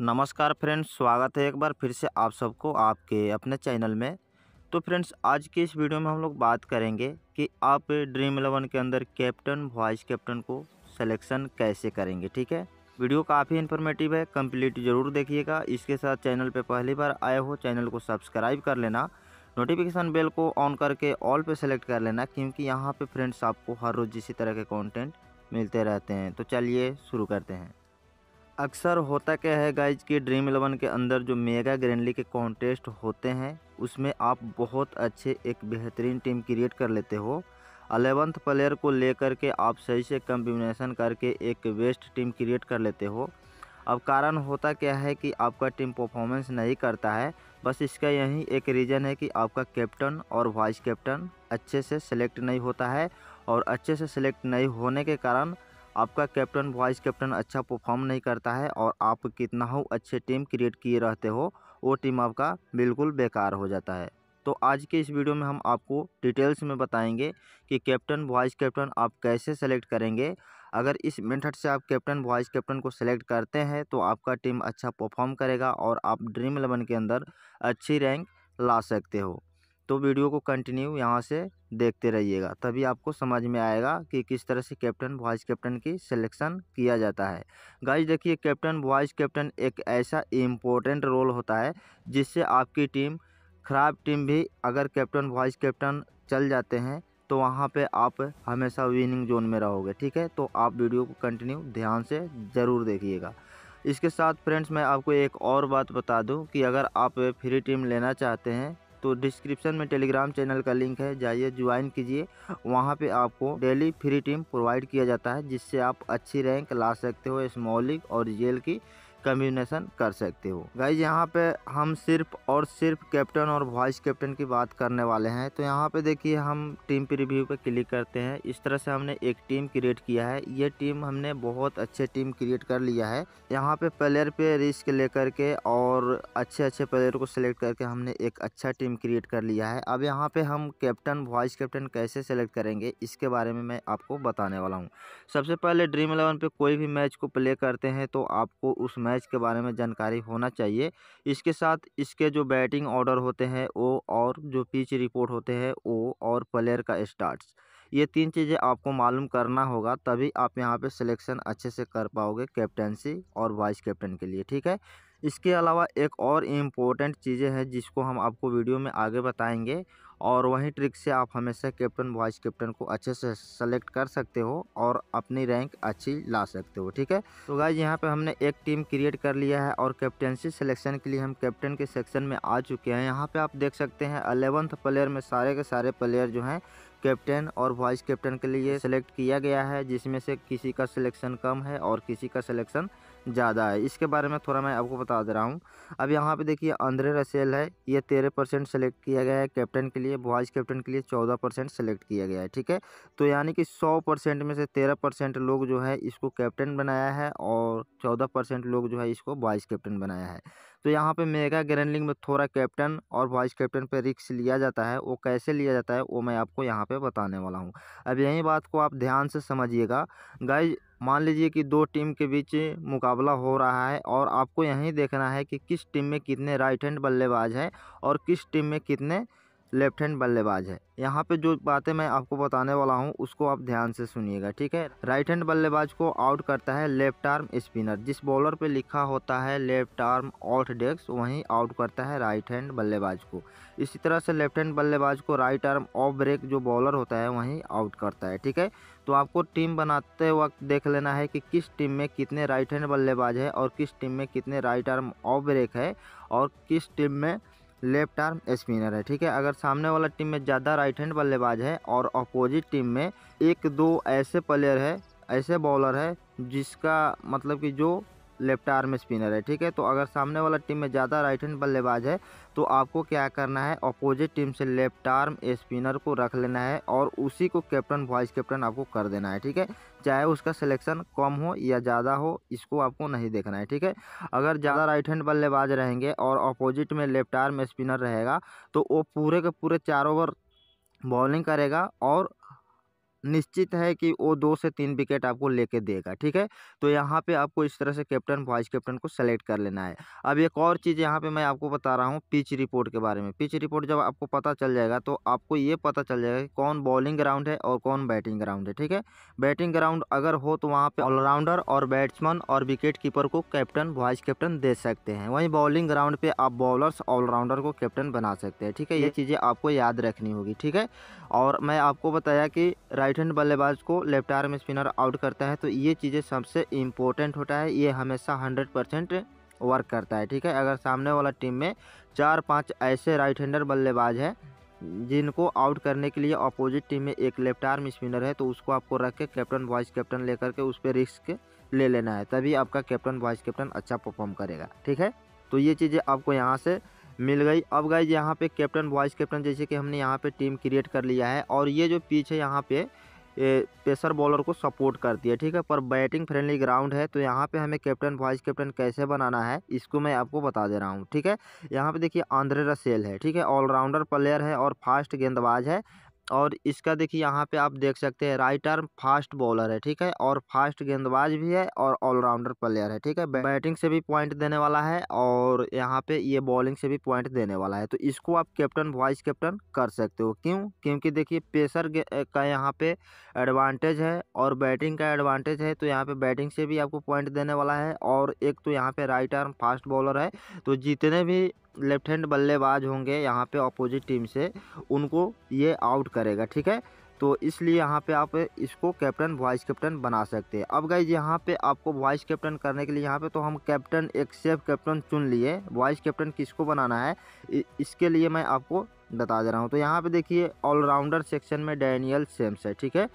नमस्कार फ्रेंड्स स्वागत है एक बार फिर से आप सबको आपके अपने चैनल में तो फ्रेंड्स आज के इस वीडियो में हम लोग बात करेंगे कि आप ड्रीम इलेवन के अंदर कैप्टन वाइस कैप्टन को सिलेक्शन कैसे करेंगे ठीक है वीडियो काफ़ी इन्फॉर्मेटिव है कंप्लीट जरूर देखिएगा इसके साथ चैनल पर पहली बार आए हो चैनल को सब्सक्राइब कर लेना नोटिफिकेशन बेल को ऑन करके ऑल पे सेलेक्ट कर लेना क्योंकि यहाँ पे फ्रेंड्स आपको हर रोज़ इसी तरह के कंटेंट मिलते रहते हैं तो चलिए शुरू करते हैं अक्सर होता क्या है गाइज कि ड्रीम इलेवन के अंदर जो मेगा ग्रैंडली के कॉन्टेस्ट होते हैं उसमें आप बहुत अच्छे एक बेहतरीन टीम क्रिएट कर लेते हो अलेवंथ प्लेयर को लेकर के आप सही से कम्बिनेशन करके एक वेस्ट टीम क्रिएट कर लेते हो अब कारण होता क्या है कि आपका टीम परफॉर्मेंस नहीं करता है बस इसका यही एक रीज़न है कि आपका कैप्टन और वाइस कैप्टन अच्छे से सेलेक्ट नहीं होता है और अच्छे से सेलेक्ट नहीं होने के कारण आपका कैप्टन वाइस कैप्टन अच्छा परफॉर्म नहीं करता है और आप कितना हो अच्छे टीम क्रिएट किए रहते हो वो टीम आपका बिल्कुल बेकार हो जाता है तो आज के इस वीडियो में हम आपको डिटेल्स में बताएंगे कि कैप्टन वाइस कैप्टन आप कैसे सेलेक्ट करेंगे अगर इस मेथड से आप कैप्टन वाइस कैप्टन को सेलेक्ट करते हैं तो आपका टीम अच्छा परफॉर्म करेगा और आप ड्रीम इलेवन के अंदर अच्छी रैंक ला सकते हो तो वीडियो को कंटिन्यू यहाँ से देखते रहिएगा तभी आपको समझ में आएगा कि किस तरह से कैप्टन वाइस कैप्टन की सिलेक्शन किया जाता है गाइस देखिए कैप्टन वाइस कैप्टन एक ऐसा इम्पोर्टेंट रोल होता है जिससे आपकी टीम ख़राब टीम भी अगर कैप्टन वाइस कैप्टन चल जाते हैं तो वहाँ पे आप हमेशा विनिंग जोन में रहोगे ठीक है तो आप वीडियो को कंटिन्यू ध्यान से ज़रूर देखिएगा इसके साथ फ्रेंड्स मैं आपको एक और बात बता दूं कि अगर आप फ्री टीम लेना चाहते हैं तो डिस्क्रिप्शन में टेलीग्राम चैनल का लिंक है जाइए ज्वाइन कीजिए वहाँ पे आपको डेली फ्री टीम प्रोवाइड किया जाता है जिससे आप अच्छी रैंक ला सकते हो स्मॉल लीग और जेल की कम्बिनेशन कर सकते हो गाइज यहाँ पे हम सिर्फ और सिर्फ कैप्टन और वाइस कैप्टन की बात करने वाले हैं तो यहाँ पे देखिए हम टीम रिव्यू पे क्लिक करते हैं इस तरह से हमने एक टीम क्रिएट किया है ये टीम हमने बहुत अच्छे टीम क्रिएट कर लिया है यहाँ पे प्लेयर पे रिस्क लेकर के और अच्छे अच्छे प्लेयर को सिलेक्ट करके हमने एक अच्छा टीम क्रिएट कर लिया है अब यहाँ पे हम कैप्टन वाइस कैप्टन कैसे सेलेक्ट करेंगे इसके बारे में मैं आपको बताने वाला हूँ सबसे पहले ड्रीम इलेवन पे कोई भी मैच को प्ले करते हैं तो आपको उस मैच मैच के बारे में जानकारी होना चाहिए इसके साथ इसके जो बैटिंग ऑर्डर होते हैं वो और जो पिच रिपोर्ट होते हैं वो और प्लेयर का स्टार्ट्स ये तीन चीज़ें आपको मालूम करना होगा तभी आप यहाँ पे सिलेक्शन अच्छे से कर पाओगे कैप्टनसी और वाइस कैप्टन के लिए ठीक है इसके अलावा एक और इम्पोर्टेंट चीज़ें हैं जिसको हम आपको वीडियो में आगे बताएंगे और वहीं ट्रिक से आप हमेशा कैप्टन वाइस कैप्टन को अच्छे से सेलेक्ट कर सकते हो और अपनी रैंक अच्छी ला सकते हो ठीक है तो गाइज यहाँ पे हमने एक टीम क्रिएट कर लिया है और कैप्टनसी सिलेक्शन के लिए हम कैप्टन के सेक्शन में आ चुके हैं यहाँ पे आप देख सकते हैं अलेवंथ प्लेयर में सारे के सारे प्लेयर जो हैं कैप्टन और वाइस कैप्टन के लिए सेलेक्ट किया गया है जिसमें से किसी का सिलेक्शन कम है और किसी का सिलेक्शन ज़्यादा है इसके बारे में थोड़ा मैं आपको बता दे रहा हूँ अब यहाँ पे देखिए अंद्रे रसेल है ये तेरह परसेंट सेलेक्ट किया गया है कैप्टन के लिए वाइस कैप्टन के लिए चौदह परसेंट सेलेक्ट किया गया है ठीक है तो यानी कि सौ परसेंट में से तेरह परसेंट लोग जो है इसको कैप्टन बनाया है और चौदह परसेंट लोग जो है इसको वाइस कैप्टन बनाया है तो यहाँ पे मेगा ग्रैंडलिंग में थोड़ा कैप्टन और वाइस कैप्टन पे रिक्स लिया जाता है वो कैसे लिया जाता है वो मैं आपको यहाँ पे बताने वाला हूँ अब यही बात को आप ध्यान से समझिएगा गाइज मान लीजिए कि दो टीम के बीच मुकाबला हो रहा है और आपको यहीं देखना है कि किस टीम में कितने राइट हैंड बल्लेबाज हैं और किस टीम में कितने लेफ्ट हैंड बल्लेबाज है यहाँ पे जो बातें मैं आपको बताने वाला हूँ उसको आप ध्यान से सुनिएगा ठीक है राइट हैंड बल्लेबाज को आउट करता है लेफ्ट आर्म स्पिनर जिस बॉलर पे लिखा होता है लेफ्ट आर्म आउट डेस्क वहीं आउट करता है राइट हैंड बल्लेबाज को इसी तरह से लेफ्ट हैंड बल्लेबाज को राइट आर्म ऑफ ब्रेक जो बॉलर होता है वहीं आउट करता है ठीक है तो आपको टीम बनाते वक्त देख लेना है कि किस टीम में कितने राइट हैंड बल्लेबाज है और किस टीम में कितने राइट आर्म ऑफ ब्रेक है और किस टीम में लेफ्ट आर्म स्पिनर है ठीक है अगर सामने वाला टीम में ज़्यादा राइट हैंड बल्लेबाज है और अपोजिट टीम में एक दो ऐसे प्लेयर है ऐसे बॉलर है जिसका मतलब कि जो लेफ्ट आर्म स्पिनर है ठीक है तो अगर सामने वाला टीम में ज़्यादा राइट हैंड बल्लेबाज है तो आपको क्या करना है अपोजिट टीम से लेफ्ट आर्म स्पिनर को रख लेना है और उसी को कैप्टन वाइस कैप्टन आपको कर देना है ठीक है चाहे उसका सिलेक्शन कम हो या ज़्यादा हो इसको आपको नहीं देखना है ठीक है अगर ज़्यादा राइट हैंड बल्लेबाज रहेंगे और अपोजिट में लेफ्ट आर्म स्पिनर रहेगा तो वो पूरे के पूरे चार ओवर बॉलिंग करेगा और निश्चित है कि वो दो से तीन विकेट आपको लेके देगा ठीक है तो यहाँ पे आपको इस तरह से कैप्टन वाइस कैप्टन को सेलेक्ट कर लेना है अब एक और चीज़ यहाँ पे मैं आपको बता रहा हूँ पिच रिपोर्ट के बारे में पिच रिपोर्ट जब आपको पता चल जाएगा तो आपको ये पता चल जाएगा कि कौन बॉलिंग ग्राउंड है और कौन बैटिंग ग्राउंड है ठीक है बैटिंग ग्राउंड अगर हो तो वहाँ पर ऑलराउंडर और बैट्समैन और विकेट कीपर को कैप्टन वाइस कैप्टन दे सकते हैं वहीं बॉलिंग ग्राउंड पर आप बॉलर्स ऑलराउंडर को कैप्टन बना सकते हैं ठीक है ये चीज़ें आपको याद रखनी होगी ठीक है और मैं आपको बताया कि राइट राइट हैंड बल्लेबाज को लेफ्ट आर्म स्पिनर आउट करता है तो ये चीज़ें सबसे इम्पोर्टेंट होता है ये हमेशा हंड्रेड परसेंट वर्क करता है ठीक है अगर सामने वाला टीम में चार पांच ऐसे राइट हैंडर बल्लेबाज हैं जिनको आउट करने के लिए अपोजिट टीम में एक लेफ्ट आर्म स्पिनर है तो उसको आपको रख के कैप्टन वाइस कैप्टन लेकर के उस पर रिस्क ले लेना है तभी आपका कैप्टन वाइस कैप्टन अच्छा परफॉर्म करेगा ठीक है तो ये चीज़ें आपको यहाँ से मिल गई अब गई यहाँ पे कैप्टन वाइस कैप्टन जैसे कि हमने यहाँ पे टीम क्रिएट कर लिया है और ये जो पिच है यहाँ पे पेसर बॉलर को सपोर्ट करती है ठीक है पर बैटिंग फ्रेंडली ग्राउंड है तो यहाँ पे हमें कैप्टन वाइस कैप्टन कैसे बनाना है इसको मैं आपको बता दे रहा हूँ ठीक है यहाँ पे देखिए आंध्रे रसेल है ठीक है ऑलराउंडर प्लेयर है और फास्ट गेंदबाज है और इसका देखिए यहाँ पे आप देख सकते हैं राइट आर्म फास्ट बॉलर है ठीक है और फास्ट गेंदबाज भी है और ऑलराउंडर प्लेयर है ठीक है बैटिंग से भी पॉइंट देने वाला है और यहाँ पे ये बॉलिंग से भी पॉइंट देने वाला है तो इसको आप कैप्टन वाइस कैप्टन कर सकते हो क्यों क्योंकि देखिए पेसर का यहाँ पे एडवांटेज है और बैटिंग का एडवांटेज है तो यहाँ पे बैटिंग से भी आपको पॉइंट देने वाला है और एक तो यहाँ पे राइट आर्म फास्ट बॉलर है तो जितने भी लेफ्ट हैंड बल्लेबाज होंगे यहाँ पे अपोजिट टीम से उनको ये आउट करेगा ठीक है तो इसलिए यहाँ पे आप इसको कैप्टन वाइस कैप्टन बना सकते हैं अब गई यहाँ पे आपको वाइस कैप्टन करने के लिए यहाँ पे तो हम कैप्टन एक सेफ कैप्टन चुन लिए वाइस कैप्टन किसको बनाना है इसके लिए मैं आपको बता दे रहा हूँ तो यहाँ पे देखिए ऑलराउंडर सेक्शन में डैनियल सेम्स है ठीक है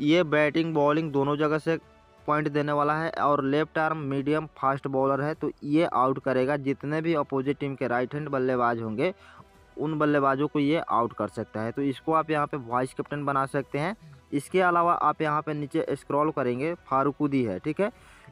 ये बैटिंग बॉलिंग दोनों जगह से पॉइंट देने वाला है और left arm medium fast bowler है तो ये आउट करेगा जितने भी अपोजिट टीम के राइट हैंड बल्लेबाज होंगे उन बल्लेबाजों को ये आउट कर सकता है तो इसको आप यहाँ पे वाइस कैप्टन बना सकते हैं इसके अलावा आप यहाँ पे नीचे स्क्रॉल करेंगे फारूकुदी है ठीक है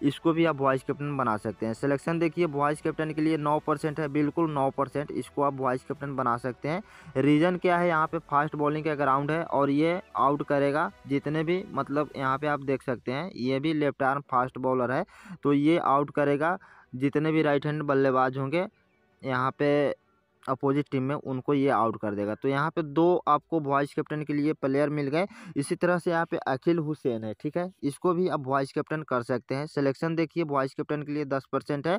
इसको भी आप वॉइस कैप्टन बना सकते हैं सिलेक्शन देखिए वॉइस कैप्टन के लिए नौ परसेंट है बिल्कुल नौ परसेंट इसको आप वॉइस कैप्टन बना सकते हैं रीज़न क्या है यहाँ पे फास्ट बॉलिंग का ग्राउंड है और ये आउट करेगा जितने भी मतलब यहाँ पे आप देख सकते हैं ये भी लेफ्ट आर्म फास्ट बॉलर है तो ये आउट करेगा जितने भी राइट हैंड बल्लेबाज होंगे यहाँ पे अपोजिट टीम में उनको ये आउट कर देगा तो यहाँ पे दो आपको वॉइस कैप्टन के लिए प्लेयर मिल गए इसी तरह से यहाँ पे अखिल हुसैन है ठीक है इसको भी आप वॉइस कैप्टन कर सकते हैं सिलेक्शन देखिए वॉइस कैप्टन के लिए दस परसेंट है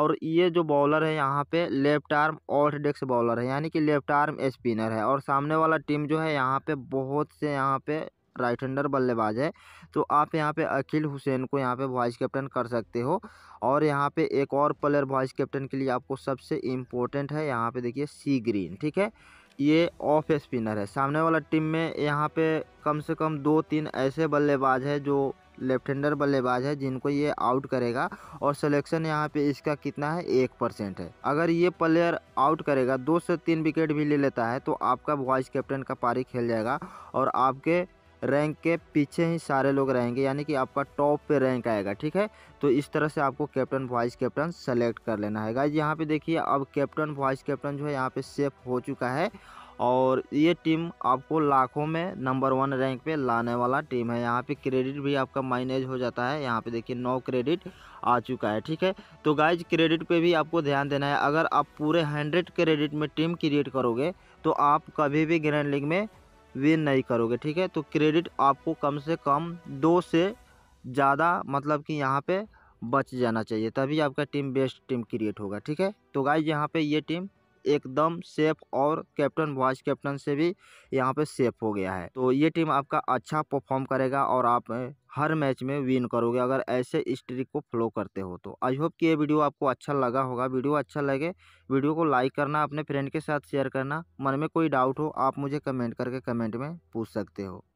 और ये जो बॉलर है यहाँ पे लेफ्ट आर्म ऑर्थडेक्स बॉलर है यानी कि लेफ्ट आर्म स्पिनर है और सामने वाला टीम जो है यहाँ पर बहुत से यहाँ पर राइट हैंडर बल्लेबाज है तो आप यहाँ पे अखिल हुसैन को यहाँ पे वाइस कैप्टन कर सकते हो और यहाँ पे एक और प्लेयर वाइस कैप्टन के लिए आपको सबसे इम्पोर्टेंट है यहाँ पे देखिए सी ग्रीन ठीक है ये ऑफ स्पिनर है सामने वाला टीम में यहाँ पे कम से कम दो तीन ऐसे बल्लेबाज है जो लेफ्ट हैंडर बल्लेबाज है जिनको ये आउट करेगा और सिलेक्शन यहाँ पे इसका कितना है एक परसेंट है अगर ये प्लेयर आउट करेगा दो से तीन विकेट भी ले लेता है तो आपका वाइस कैप्टन का पारी खेल जाएगा और आपके रैंक के पीछे ही सारे लोग रहेंगे यानी कि आपका टॉप पे रैंक आएगा ठीक है तो इस तरह से आपको कैप्टन वाइस कैप्टन सेलेक्ट कर लेना है गाइज यहाँ पे देखिए अब कैप्टन वाइस कैप्टन जो है यहाँ पे सेफ हो चुका है और ये टीम आपको लाखों में नंबर वन रैंक पे लाने वाला टीम है यहाँ पे क्रेडिट भी आपका माइनेज हो जाता है यहाँ पे देखिए नौ क्रेडिट आ चुका है ठीक है तो गाइज क्रेडिट पे भी आपको ध्यान देना है अगर आप पूरे हंड्रेड क्रेडिट में टीम क्रिएट करोगे तो आप कभी भी ग्रैंड लीग में वे नहीं करोगे ठीक है तो क्रेडिट आपको कम से कम दो से ज़्यादा मतलब कि यहाँ पे बच जाना चाहिए तभी आपका टीम बेस्ट टीम क्रिएट होगा ठीक है तो गाइज यहाँ पे ये टीम एकदम सेफ और कैप्टन वाइस कैप्टन से भी यहाँ पे सेफ हो गया है तो ये टीम आपका अच्छा परफॉर्म करेगा और आप हर मैच में विन करोगे अगर ऐसे इस ट्रिक को फॉलो करते हो तो आई होप कि ये वीडियो आपको अच्छा लगा होगा वीडियो अच्छा लगे वीडियो को लाइक करना अपने फ्रेंड के साथ शेयर करना मन में कोई डाउट हो आप मुझे कमेंट करके कमेंट में पूछ सकते हो